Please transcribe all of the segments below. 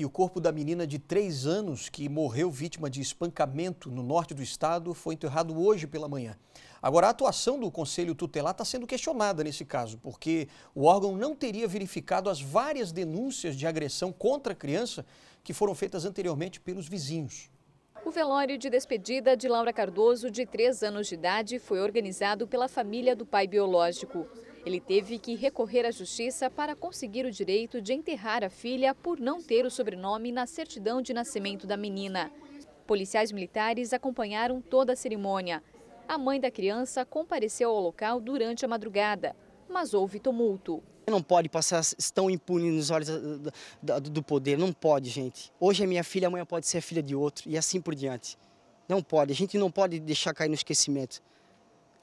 E o corpo da menina de 3 anos, que morreu vítima de espancamento no norte do estado, foi enterrado hoje pela manhã. Agora, a atuação do Conselho Tutelar está sendo questionada nesse caso, porque o órgão não teria verificado as várias denúncias de agressão contra a criança que foram feitas anteriormente pelos vizinhos. O velório de despedida de Laura Cardoso, de 3 anos de idade, foi organizado pela família do pai biológico. Ele teve que recorrer à justiça para conseguir o direito de enterrar a filha por não ter o sobrenome na certidão de nascimento da menina. Policiais militares acompanharam toda a cerimônia. A mãe da criança compareceu ao local durante a madrugada, mas houve tumulto. Não pode passar tão impune nos olhos ah, do, do poder, não pode, gente. Hoje é minha filha, amanhã pode ser filha de outro e assim por diante. Não pode, a gente não pode deixar cair no esquecimento.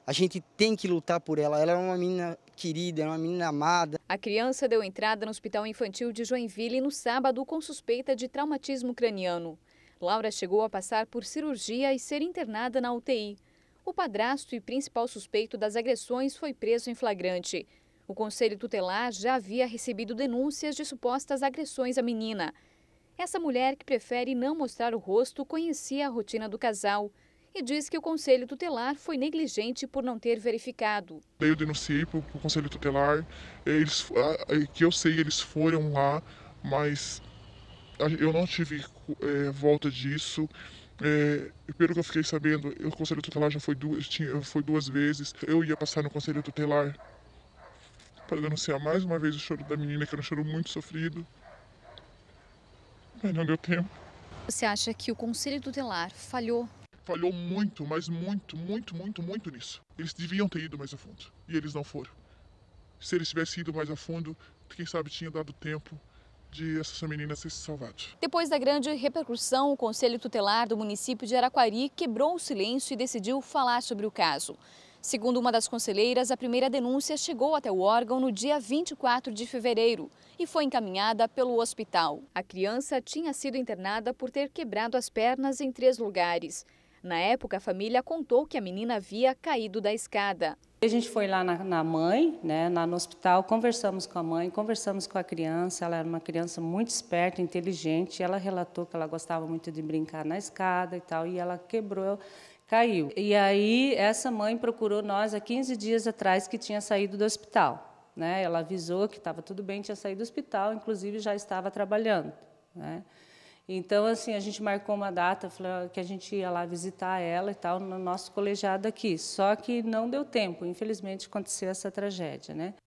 A gente tem que lutar por ela. Ela é uma menina querida, é uma menina amada. A criança deu entrada no Hospital Infantil de Joinville no sábado com suspeita de traumatismo craniano. Laura chegou a passar por cirurgia e ser internada na UTI. O padrasto e principal suspeito das agressões foi preso em flagrante. O conselho tutelar já havia recebido denúncias de supostas agressões à menina. Essa mulher, que prefere não mostrar o rosto, conhecia a rotina do casal e diz que o Conselho Tutelar foi negligente por não ter verificado. Eu denunciei para o Conselho Tutelar, eles, ah, é, que eu sei, eles foram lá, mas eu não tive é, volta disso. É, pelo que eu fiquei sabendo, o Conselho Tutelar já foi duas, tinha, foi duas vezes. Eu ia passar no Conselho Tutelar para denunciar mais uma vez o choro da menina, que era um choro muito sofrido. Mas não deu tempo. Você acha que o Conselho Tutelar falhou falhou muito, mas muito, muito, muito, muito nisso. Eles deviam ter ido mais a fundo e eles não foram. Se eles tivessem ido mais a fundo, quem sabe tinha dado tempo de essa menina ser salvada. Depois da grande repercussão, o Conselho Tutelar do município de Araquari quebrou o silêncio e decidiu falar sobre o caso. Segundo uma das conselheiras, a primeira denúncia chegou até o órgão no dia 24 de fevereiro e foi encaminhada pelo hospital. A criança tinha sido internada por ter quebrado as pernas em três lugares. Na época, a família contou que a menina havia caído da escada. A gente foi lá na, na mãe, né, no hospital, conversamos com a mãe, conversamos com a criança. Ela era uma criança muito esperta, inteligente. Ela relatou que ela gostava muito de brincar na escada e tal, e ela quebrou, caiu. E aí, essa mãe procurou nós há 15 dias atrás que tinha saído do hospital. Né? Ela avisou que estava tudo bem, tinha saído do hospital, inclusive já estava trabalhando. Né? Então, assim, a gente marcou uma data que a gente ia lá visitar ela e tal, no nosso colegiado aqui. Só que não deu tempo, infelizmente aconteceu essa tragédia, né?